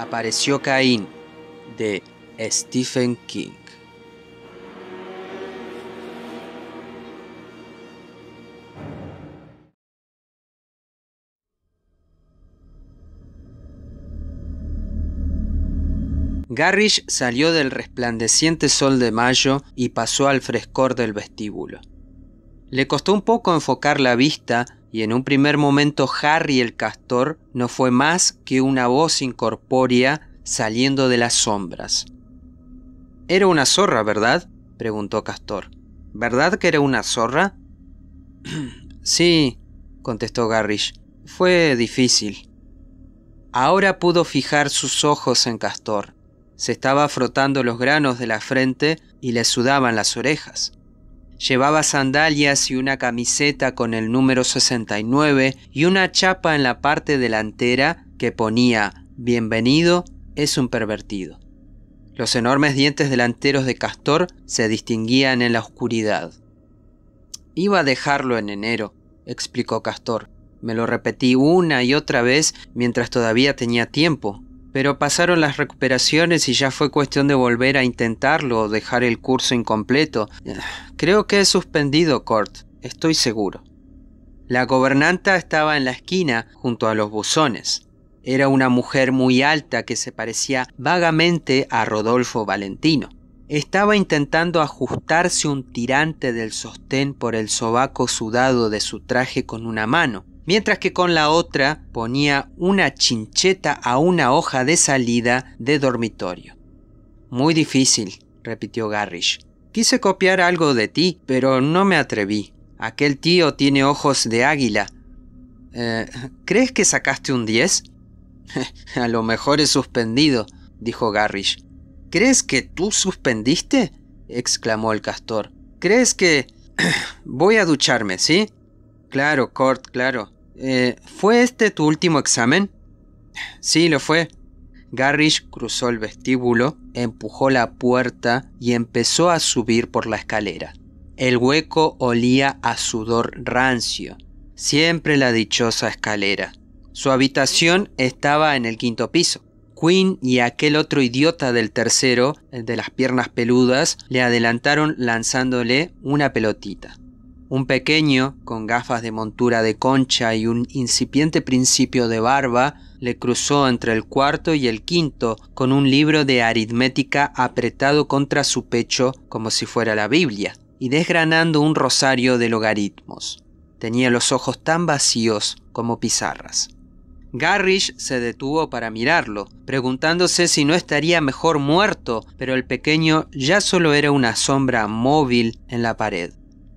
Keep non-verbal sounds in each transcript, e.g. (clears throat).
Apareció Caín de Stephen King. Garrish salió del resplandeciente sol de mayo y pasó al frescor del vestíbulo. Le costó un poco enfocar la vista y en un primer momento Harry el castor no fue más que una voz incorpórea saliendo de las sombras. Era una zorra, ¿verdad? preguntó Castor. ¿Verdad que era una zorra? (clears throat) sí, contestó Garrish. Fue difícil. Ahora pudo fijar sus ojos en Castor. Se estaba frotando los granos de la frente y le sudaban las orejas. Llevaba sandalias y una camiseta con el número 69 y una chapa en la parte delantera que ponía Bienvenido es un pervertido. Los enormes dientes delanteros de Castor se distinguían en la oscuridad. Iba a dejarlo en enero, explicó Castor. Me lo repetí una y otra vez mientras todavía tenía tiempo. Pero pasaron las recuperaciones y ya fue cuestión de volver a intentarlo o dejar el curso incompleto. Creo que he suspendido, Cort, estoy seguro. La gobernanta estaba en la esquina junto a los buzones. Era una mujer muy alta que se parecía vagamente a Rodolfo Valentino. Estaba intentando ajustarse un tirante del sostén por el sobaco sudado de su traje con una mano, mientras que con la otra ponía una chincheta a una hoja de salida de dormitorio. Muy difícil, repitió Garrish. Quise copiar algo de ti, pero no me atreví. Aquel tío tiene ojos de águila. Eh, ¿Crees que sacaste un 10? (laughs) a lo mejor es suspendido, dijo Garrish. ¿Crees que tú suspendiste? exclamó el castor. ¿Crees que... (clears throat) Voy a ducharme, ¿sí? Claro, Cort, claro. Eh, ¿Fue este tu último examen? Sí, lo fue. Garrish cruzó el vestíbulo, empujó la puerta y empezó a subir por la escalera. El hueco olía a sudor rancio. Siempre la dichosa escalera. Su habitación estaba en el quinto piso. Quinn y aquel otro idiota del tercero, el de las piernas peludas, le adelantaron lanzándole una pelotita. Un pequeño, con gafas de montura de concha y un incipiente principio de barba, le cruzó entre el cuarto y el quinto con un libro de aritmética apretado contra su pecho como si fuera la Biblia, y desgranando un rosario de logaritmos. Tenía los ojos tan vacíos como pizarras. Garrish se detuvo para mirarlo, preguntándose si no estaría mejor muerto, pero el pequeño ya solo era una sombra móvil en la pared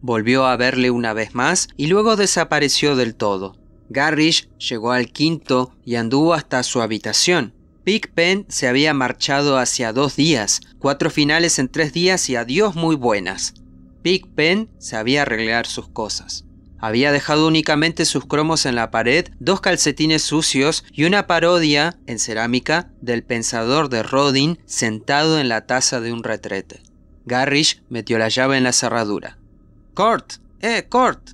volvió a verle una vez más y luego desapareció del todo. Garrish llegó al quinto y anduvo hasta su habitación. Pigpen se había marchado hacia dos días, cuatro finales en tres días y adiós muy buenas. Pigpen sabía arreglar sus cosas. Había dejado únicamente sus cromos en la pared, dos calcetines sucios y una parodia, en cerámica, del pensador de Rodin sentado en la taza de un retrete. Garrish metió la llave en la cerradura. Cort, eh, Cort.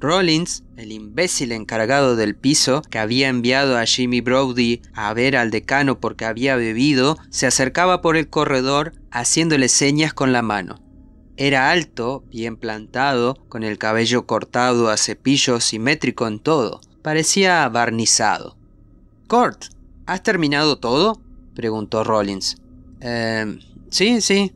Rollins, el imbécil encargado del piso, que había enviado a Jimmy Brody a ver al decano porque había bebido, se acercaba por el corredor haciéndole señas con la mano. Era alto, bien plantado, con el cabello cortado a cepillo simétrico en todo. Parecía barnizado. Cort, ¿has terminado todo? preguntó Rollins. Em, sí, sí,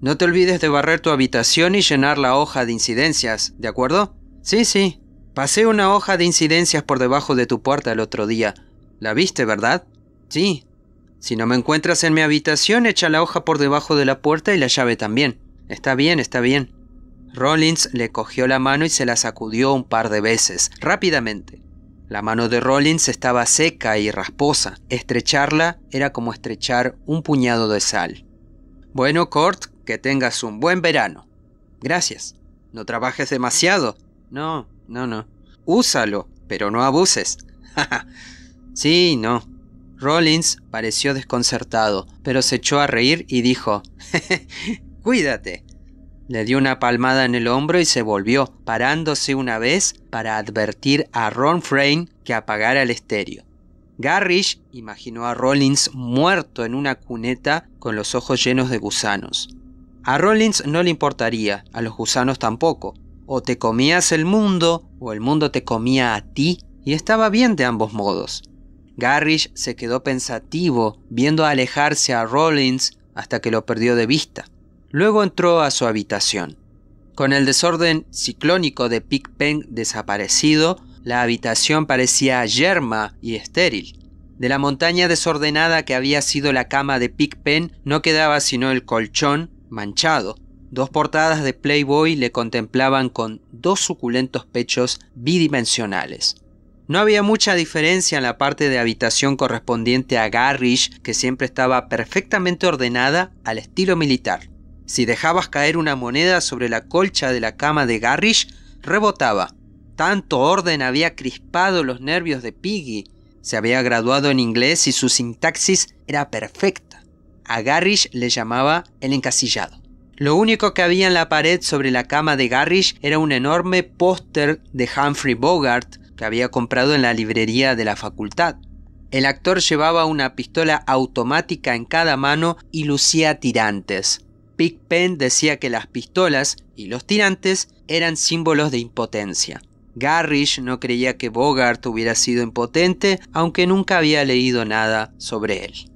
no te olvides de barrer tu habitación y llenar la hoja de incidencias, ¿de acuerdo? Sí, sí. Pasé una hoja de incidencias por debajo de tu puerta el otro día. ¿La viste, verdad? Sí. Si no me encuentras en mi habitación, echa la hoja por debajo de la puerta y la llave también. Está bien, está bien. Rollins le cogió la mano y se la sacudió un par de veces, rápidamente. La mano de Rollins estaba seca y rasposa. Estrecharla era como estrechar un puñado de sal. Bueno, Cort, que tengas un buen verano. Gracias. No trabajes demasiado. No, no, no. Úsalo, pero no abuses. (laughs) sí, no. Rollins pareció desconcertado, pero se echó a reír y dijo, (laughs) Cuídate. Le dio una palmada en el hombro y se volvió, parándose una vez para advertir a Ron Frayne que apagara el estéreo. Garrish imaginó a Rollins muerto en una cuneta con los ojos llenos de gusanos. A Rollins no le importaría, a los gusanos tampoco. O te comías el mundo, o el mundo te comía a ti, y estaba bien de ambos modos. Garrish se quedó pensativo, viendo alejarse a Rollins hasta que lo perdió de vista. Luego entró a su habitación. Con el desorden ciclónico de Pig Pen desaparecido, la habitación parecía yerma y estéril. De la montaña desordenada que había sido la cama de Pig Pen no quedaba sino el colchón manchado. Dos portadas de Playboy le contemplaban con dos suculentos pechos bidimensionales. No había mucha diferencia en la parte de habitación correspondiente a Garrish, que siempre estaba perfectamente ordenada al estilo militar. Si dejabas caer una moneda sobre la colcha de la cama de Garrish, rebotaba. Tanto orden había crispado los nervios de Piggy. Se había graduado en inglés y su sintaxis era perfecta. A Garrish le llamaba el encasillado. Lo único que había en la pared sobre la cama de Garrish era un enorme póster de Humphrey Bogart que había comprado en la librería de la facultad. El actor llevaba una pistola automática en cada mano y lucía tirantes. Pig Penn decía que las pistolas y los tirantes eran símbolos de impotencia. Garrish no creía que Bogart hubiera sido impotente, aunque nunca había leído nada sobre él.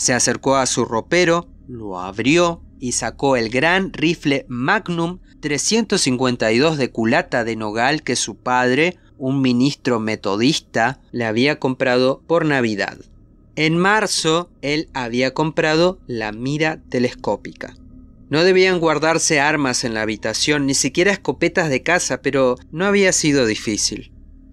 Se acercó a su ropero, lo abrió y sacó el gran rifle Magnum 352 de culata de nogal que su padre, un ministro metodista, le había comprado por Navidad. En marzo, él había comprado la mira telescópica. No debían guardarse armas en la habitación, ni siquiera escopetas de casa, pero no había sido difícil.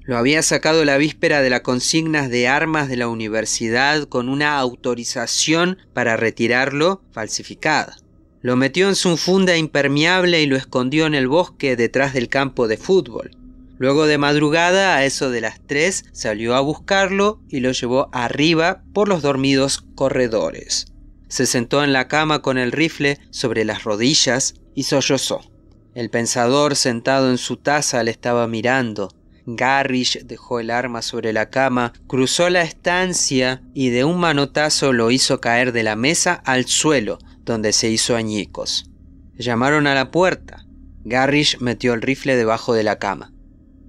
Lo había sacado la víspera de las consignas de armas de la universidad con una autorización para retirarlo falsificada. Lo metió en su funda impermeable y lo escondió en el bosque detrás del campo de fútbol. Luego de madrugada, a eso de las 3, salió a buscarlo y lo llevó arriba por los dormidos corredores. Se sentó en la cama con el rifle sobre las rodillas y sollozó. El pensador sentado en su taza le estaba mirando, Garrish dejó el arma sobre la cama, cruzó la estancia y de un manotazo lo hizo caer de la mesa al suelo, donde se hizo añicos. Llamaron a la puerta. Garrish metió el rifle debajo de la cama.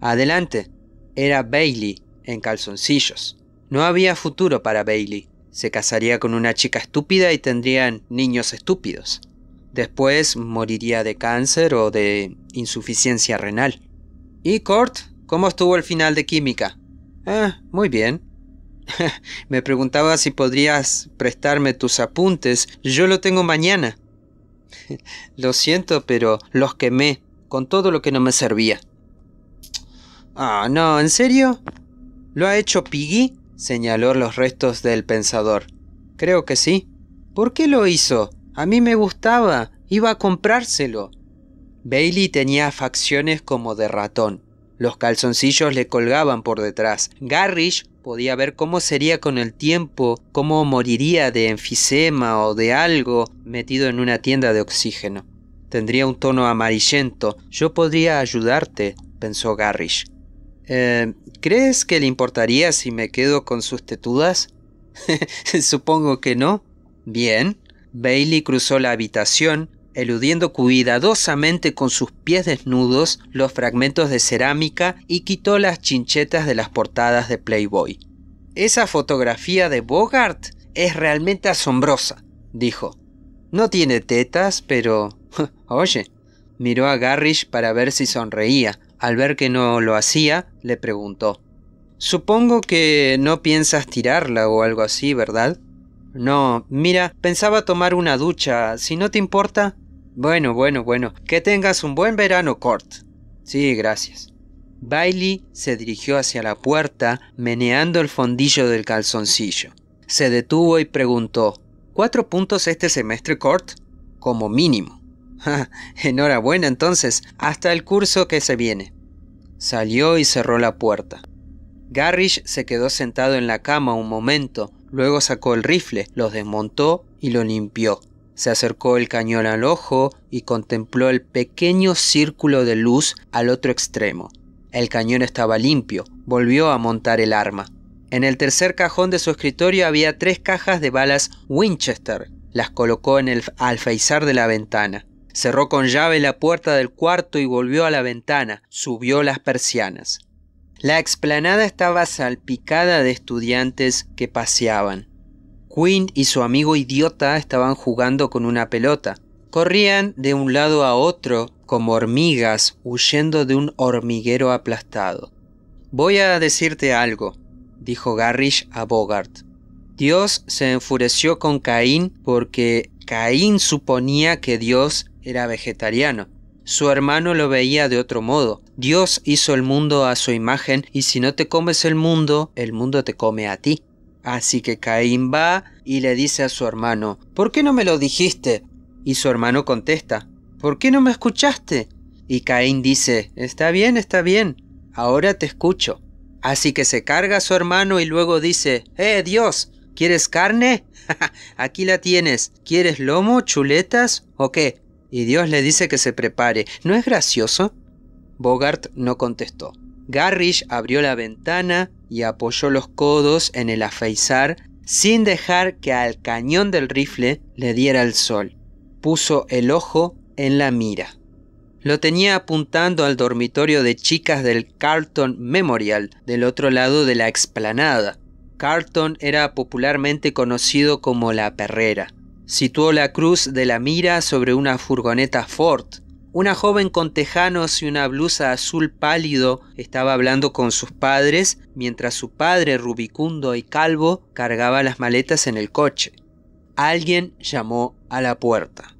Adelante. Era Bailey, en calzoncillos. No había futuro para Bailey. Se casaría con una chica estúpida y tendrían niños estúpidos. Después moriría de cáncer o de insuficiencia renal. Y Cort ¿Cómo estuvo el final de química? Ah, muy bien. (laughs) Me preguntaba si podrías prestarme tus apuntes. Yo lo tengo mañana. (laughs) lo siento, pero los quemé con todo lo que no me servía. Ah, no, ¿en serio? ¿Lo ha hecho Piggy? señaló los restos del pensador. Creo que sí. ¿Por qué lo hizo? A mí me gustaba. Iba a comprárselo. Bailey tenía facciones como de ratón. Los calzoncillos le colgaban por detrás. Garrish podía ver cómo sería con el tiempo, cómo moriría de enfisema o de algo metido en una tienda de oxígeno. Tendría un tono amarillento. Yo podría ayudarte, pensó Garrish. Eh, ¿Crees que le importaría si me quedo con sus tetudas? (laughs) Supongo que no. Bien. Bailey cruzó la habitación, eludiendo cuidadosamente con sus pies desnudos los fragmentos de cerámica y quitó las chinchetas de las portadas de Playboy. Esa fotografía de Bogart es realmente asombrosa, dijo. No tiene tetas, pero... (laughs) Oye, miró a Garrish para ver si sonreía. Al ver que no lo hacía, le preguntó. Supongo que no piensas tirarla o algo así, ¿verdad? No, mira, pensaba tomar una ducha, si no te importa. Bueno, bueno, bueno. Que tengas un buen verano, Cort. Sí, gracias. Bailey se dirigió hacia la puerta, meneando el fondillo del calzoncillo. Se detuvo y preguntó: ¿Cuatro puntos este semestre, Cort? Como mínimo. Enhorabuena entonces, hasta el curso que se viene. Salió y cerró la puerta. Garrish se quedó sentado en la cama un momento, luego sacó el rifle, lo desmontó y lo limpió. Se acercó el cañón al ojo y contempló el pequeño círculo de luz al otro extremo. El cañón estaba limpio. Volvió a montar el arma. En el tercer cajón de su escritorio había tres cajas de balas Winchester. Las colocó en el alféizar de la ventana. Cerró con llave la puerta del cuarto y volvió a la ventana. Subió las persianas. La explanada estaba salpicada de estudiantes que paseaban. Quinn y su amigo idiota estaban jugando con una pelota. Corrían de un lado a otro como hormigas huyendo de un hormiguero aplastado. Voy a decirte algo, dijo Garrish a Bogart. Dios se enfureció con Caín porque Caín suponía que Dios era vegetariano. Su hermano lo veía de otro modo. Dios hizo el mundo a su imagen y si no te comes el mundo, el mundo te come a ti. Así que Caín va y le dice a su hermano, ¿por qué no me lo dijiste? Y su hermano contesta, ¿por qué no me escuchaste? Y Caín dice, está bien, está bien, ahora te escucho. Así que se carga a su hermano y luego dice, ¡Eh, Dios! ¿Quieres carne? (laughs) Aquí la tienes. ¿Quieres lomo, chuletas o qué? Y Dios le dice que se prepare. ¿No es gracioso? Bogart no contestó. Garrish abrió la ventana y apoyó los codos en el afeizar sin dejar que al cañón del rifle le diera el sol. Puso el ojo en la mira. Lo tenía apuntando al dormitorio de chicas del Carlton Memorial, del otro lado de la explanada. Carlton era popularmente conocido como la perrera. Situó la cruz de la mira sobre una furgoneta Ford, una joven con tejanos y una blusa azul pálido estaba hablando con sus padres mientras su padre rubicundo y calvo cargaba las maletas en el coche. Alguien llamó a la puerta.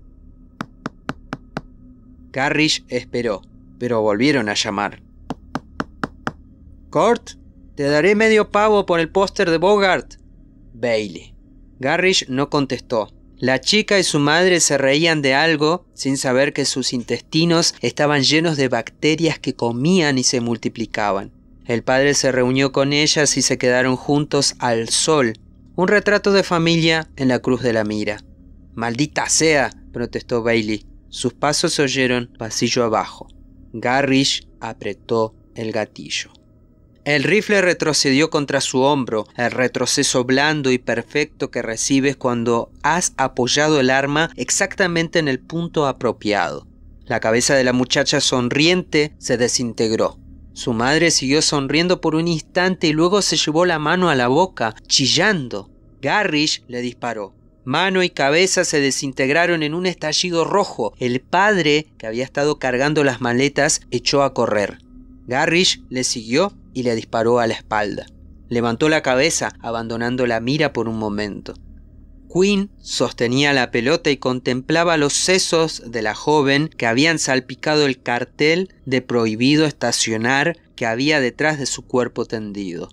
Garrish esperó, pero volvieron a llamar. Cort, te daré medio pavo por el póster de Bogart. Bailey. Garrish no contestó, la chica y su madre se reían de algo, sin saber que sus intestinos estaban llenos de bacterias que comían y se multiplicaban. El padre se reunió con ellas y se quedaron juntos al sol. Un retrato de familia en la cruz de la mira. Maldita sea, protestó Bailey. Sus pasos se oyeron pasillo abajo. Garrish apretó el gatillo. El rifle retrocedió contra su hombro, el retroceso blando y perfecto que recibes cuando has apoyado el arma exactamente en el punto apropiado. La cabeza de la muchacha sonriente se desintegró. Su madre siguió sonriendo por un instante y luego se llevó la mano a la boca, chillando. Garrish le disparó. Mano y cabeza se desintegraron en un estallido rojo. El padre, que había estado cargando las maletas, echó a correr. Garrish le siguió y le disparó a la espalda. Levantó la cabeza, abandonando la mira por un momento. Quinn sostenía la pelota y contemplaba los sesos de la joven que habían salpicado el cartel de prohibido estacionar que había detrás de su cuerpo tendido.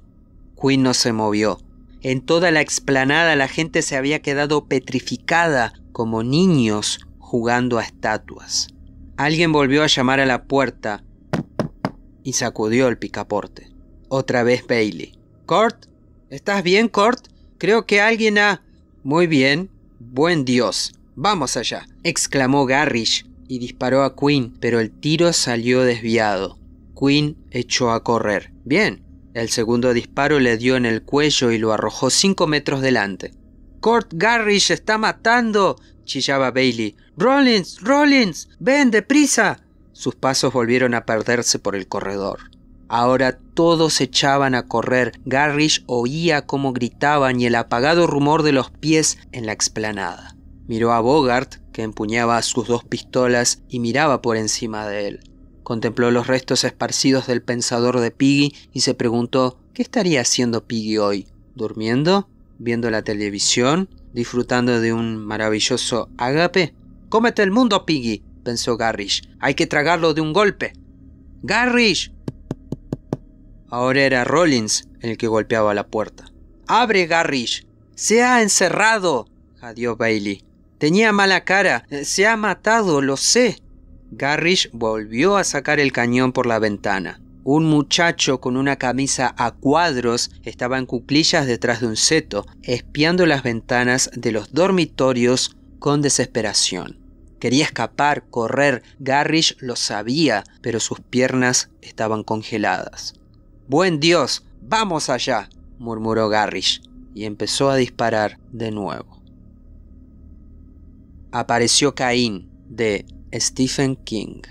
Quinn no se movió. En toda la explanada la gente se había quedado petrificada como niños jugando a estatuas. Alguien volvió a llamar a la puerta y sacudió el picaporte. Otra vez Bailey. Cort, ¿estás bien, Cort? Creo que alguien ha... Muy bien. Buen Dios. Vamos allá, exclamó Garrish y disparó a Quinn, pero el tiro salió desviado. Quinn echó a correr. Bien. El segundo disparo le dio en el cuello y lo arrojó cinco metros delante. Cort Garrish está matando, chillaba Bailey. Rollins, Rollins, ven deprisa. Sus pasos volvieron a perderse por el corredor. Ahora todos echaban a correr, Garrish oía cómo gritaban y el apagado rumor de los pies en la explanada. Miró a Bogart, que empuñaba sus dos pistolas y miraba por encima de él. Contempló los restos esparcidos del pensador de Piggy y se preguntó ¿qué estaría haciendo Piggy hoy? ¿Durmiendo? ¿Viendo la televisión? ¿Disfrutando de un maravilloso ágape? ¡Cómete el mundo, Piggy! pensó Garrish. Hay que tragarlo de un golpe. Garrish. Ahora era Rollins el que golpeaba la puerta. Abre, Garrish. Se ha encerrado. jadeó Bailey. Tenía mala cara. Eh, se ha matado, lo sé. Garrish volvió a sacar el cañón por la ventana. Un muchacho con una camisa a cuadros estaba en cuclillas detrás de un seto, espiando las ventanas de los dormitorios con desesperación. Quería escapar, correr. Garrish lo sabía, pero sus piernas estaban congeladas. Buen Dios, vamos allá, murmuró Garrish, y empezó a disparar de nuevo. Apareció Caín, de Stephen King.